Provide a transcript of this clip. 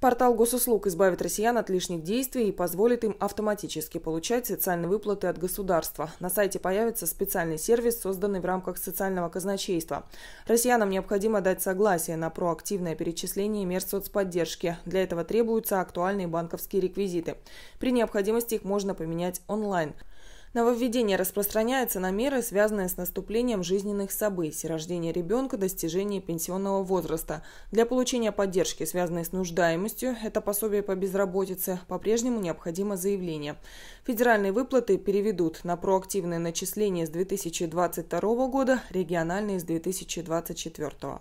Портал госуслуг избавит россиян от лишних действий и позволит им автоматически получать социальные выплаты от государства. На сайте появится специальный сервис, созданный в рамках социального казначейства. Россиянам необходимо дать согласие на проактивное перечисление мер соцподдержки. Для этого требуются актуальные банковские реквизиты. При необходимости их можно поменять онлайн. Нововведение распространяется на меры, связанные с наступлением жизненных событий, рождение ребенка, достижение пенсионного возраста. Для получения поддержки, связанной с нуждаемостью, это пособие по безработице, по-прежнему необходимо заявление. Федеральные выплаты переведут на проактивное начисление с 2022 года, региональные с 2024.